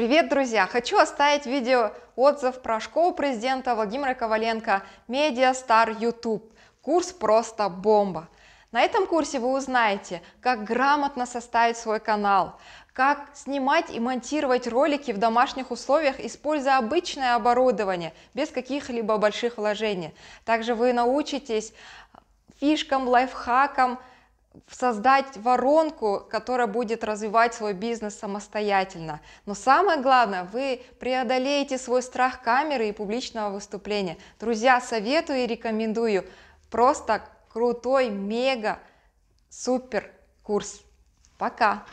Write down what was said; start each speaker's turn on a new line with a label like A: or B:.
A: Привет, друзья! Хочу оставить видео отзыв про школу президента Владимира Коваленко Media Star YouTube. Курс просто бомба! На этом курсе вы узнаете, как грамотно составить свой канал, как снимать и монтировать ролики в домашних условиях, используя обычное оборудование, без каких-либо больших вложений. Также вы научитесь фишкам, лайфхакам, создать воронку, которая будет развивать свой бизнес самостоятельно. Но самое главное, вы преодолеете свой страх камеры и публичного выступления. Друзья, советую и рекомендую. Просто крутой, мега, супер курс. Пока!